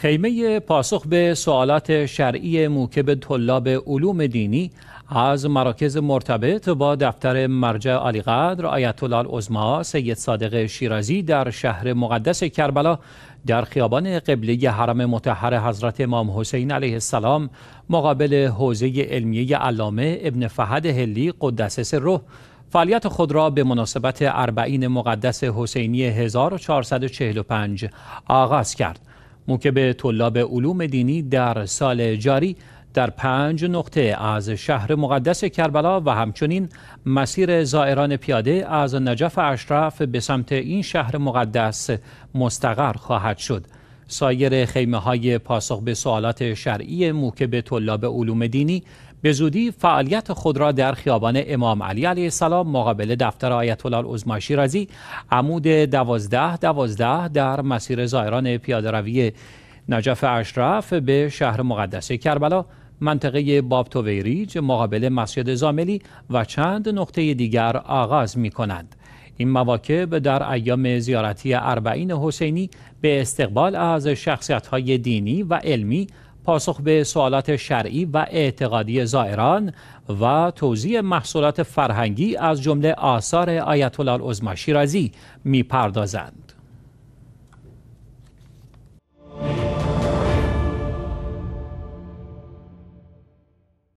خیمه پاسخ به سوالات شرعی موکب طلاب علوم دینی از مراکز مرتبط با دفتر مرجع علیقدر آیت الله العظما سید صادق شیرازی در شهر مقدس کربلا در خیابان قبله حرم متحر حضرت امام حسین علیه السلام مقابل حوزه علمیه علامه ابن فهد هلی قدس سره فعالیت خود را به مناسبت اربعین مقدس حسینی 1445 آغاز کرد موکب طلاب علوم دینی در سال جاری در پنج نقطه از شهر مقدس کربلا و همچنین مسیر زائران پیاده از نجف اشرف به سمت این شهر مقدس مستقر خواهد شد. سایر خیمه های پاسخ به سوالات شرعی موکب طلاب علوم دینی به زودی فعالیت خود را در خیابان امام علی علیه السلام مقابل دفتر آیت الله رزی شیرازی عمود 12 12 در مسیر زائران پیاده روی نجف اشرف به شهر مقدس کربلا منطقه باب توویریج مقابل مسجد زاملی و چند نقطه دیگر آغاز می کنند. این مواکب در ایام زیارتی اربعین حسینی به استقبال از شخصیت های دینی و علمی پاسخ به سوالات شرعی و اعتقادی زائران و توضیح محصولات فرهنگی از جمله آثار آیت الله العظمی شیرازی میپردازند.